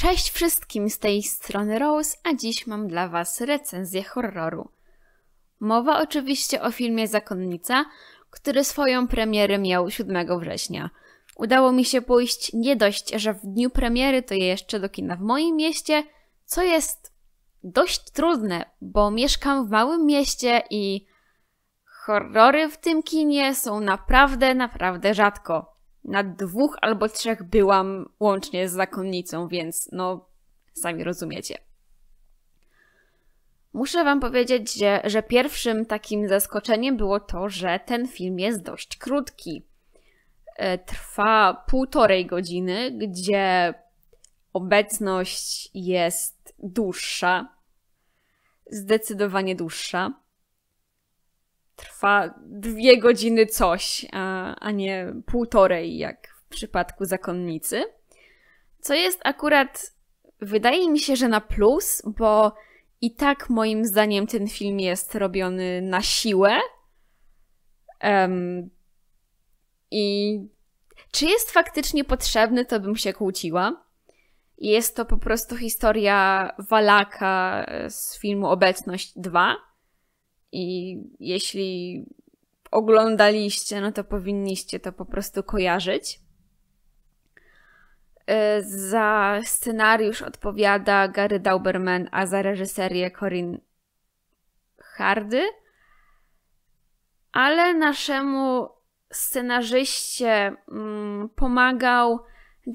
Cześć wszystkim z tej strony Rose, a dziś mam dla Was recenzję horroru. Mowa oczywiście o filmie Zakonnica, który swoją premierę miał 7 września. Udało mi się pójść nie dość, że w dniu premiery to jeszcze do kina w moim mieście, co jest dość trudne, bo mieszkam w małym mieście i horrory w tym kinie są naprawdę, naprawdę rzadko na dwóch albo trzech byłam łącznie z zakonnicą, więc no, sami rozumiecie. Muszę Wam powiedzieć, że, że pierwszym takim zaskoczeniem było to, że ten film jest dość krótki. E, trwa półtorej godziny, gdzie obecność jest dłuższa, zdecydowanie dłuższa trwa dwie godziny coś, a, a nie półtorej jak w przypadku zakonnicy. Co jest akurat, wydaje mi się, że na plus, bo i tak moim zdaniem ten film jest robiony na siłę. Um, I czy jest faktycznie potrzebny, to bym się kłóciła. Jest to po prostu historia Walaka z filmu Obecność 2 i jeśli oglądaliście, no to powinniście to po prostu kojarzyć. E, za scenariusz odpowiada Gary Dauberman, a za reżyserię Corin Hardy. Ale naszemu scenarzyście mm, pomagał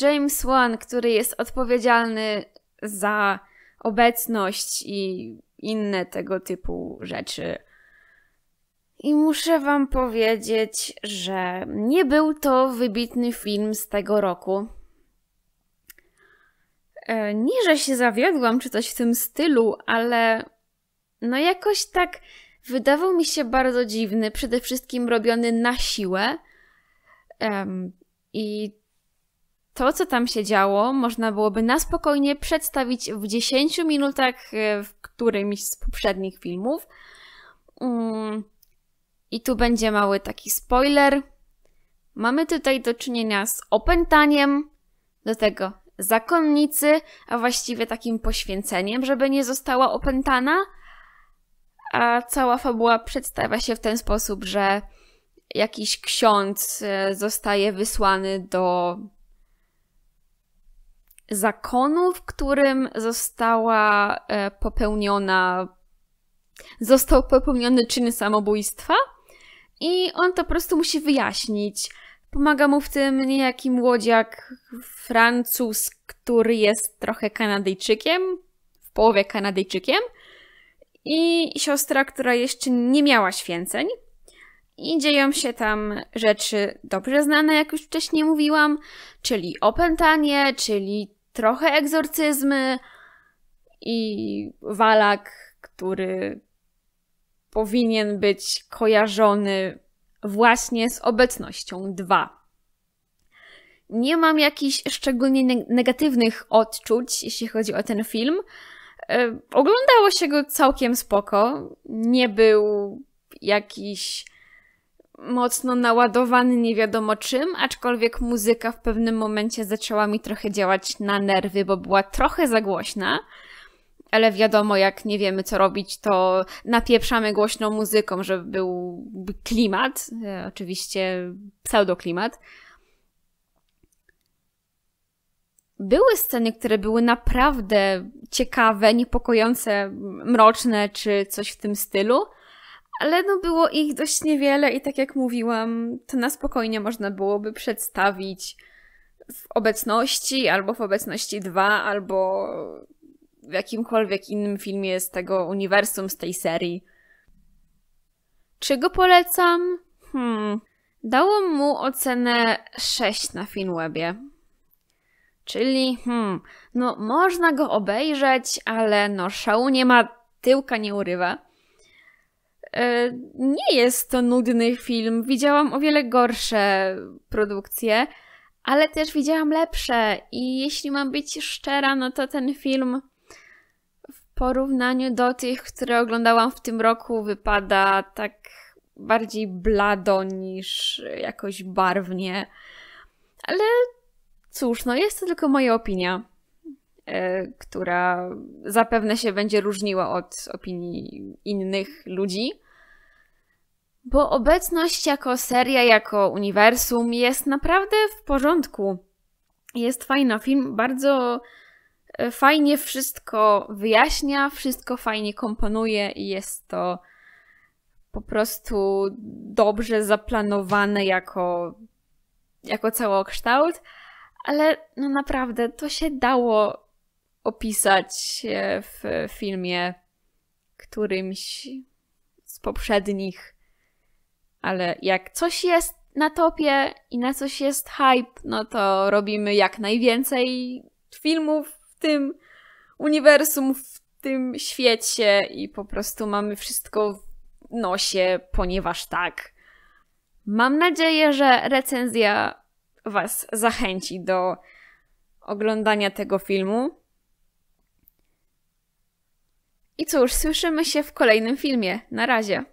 James Wan, który jest odpowiedzialny za obecność i inne tego typu rzeczy. I muszę Wam powiedzieć, że nie był to wybitny film z tego roku. E, nie, że się zawiodłam czy coś w tym stylu, ale no jakoś tak wydawał mi się bardzo dziwny, przede wszystkim robiony na siłę. Um, I to, co tam się działo, można byłoby na spokojnie przedstawić w 10 minutach e, w którymś z poprzednich filmów. Mm. I tu będzie mały taki spoiler. Mamy tutaj do czynienia z opętaniem, do tego zakonnicy, a właściwie takim poświęceniem, żeby nie została opętana. A cała fabuła przedstawia się w ten sposób, że jakiś ksiądz e, zostaje wysłany do zakonu, w którym została e, popełniona, został popełniony czyn samobójstwa i on to po prostu musi wyjaśnić. Pomaga mu w tym niejaki młodziak Francuz, który jest trochę Kanadyjczykiem, w połowie Kanadyjczykiem, i siostra, która jeszcze nie miała święceń. I dzieją się tam rzeczy dobrze znane, jak już wcześniej mówiłam, czyli opętanie, czyli trochę egzorcyzmy i walak, który powinien być kojarzony właśnie z obecnością 2. Nie mam jakichś szczególnie negatywnych odczuć, jeśli chodzi o ten film. E, oglądało się go całkiem spoko. Nie był jakiś mocno naładowany nie wiadomo czym, aczkolwiek muzyka w pewnym momencie zaczęła mi trochę działać na nerwy, bo była trochę za głośna. Ale wiadomo, jak nie wiemy co robić, to napieprzamy głośną muzyką, żeby był klimat, e, oczywiście pseudoklimat. były sceny, które były naprawdę ciekawe, niepokojące, mroczne czy coś w tym stylu, ale no było ich dość niewiele i tak jak mówiłam, to na spokojnie można byłoby przedstawić w obecności, albo w obecności 2, albo w jakimkolwiek innym filmie z tego uniwersum, z tej serii. Czy go polecam? Hmm. Dałam mu ocenę 6 na Finwebie. Czyli, hmm, no można go obejrzeć, ale no szału nie ma, tyłka nie urywa. E, nie jest to nudny film. Widziałam o wiele gorsze produkcje, ale też widziałam lepsze. I jeśli mam być szczera, no to ten film w porównaniu do tych, które oglądałam w tym roku, wypada tak bardziej blado niż jakoś barwnie. Ale cóż, no jest to tylko moja opinia, e, która zapewne się będzie różniła od opinii innych ludzi. Bo obecność jako seria, jako uniwersum jest naprawdę w porządku. Jest fajna. Film bardzo e, fajnie wszystko wyjaśnia, wszystko fajnie komponuje i jest to po prostu dobrze zaplanowane jako, jako całokształt. Ale no naprawdę to się dało opisać e, w filmie którymś z poprzednich ale jak coś jest na topie i na coś jest hype, no to robimy jak najwięcej filmów w tym uniwersum, w tym świecie i po prostu mamy wszystko w nosie, ponieważ tak. Mam nadzieję, że recenzja Was zachęci do oglądania tego filmu. I cóż, słyszymy się w kolejnym filmie. Na razie.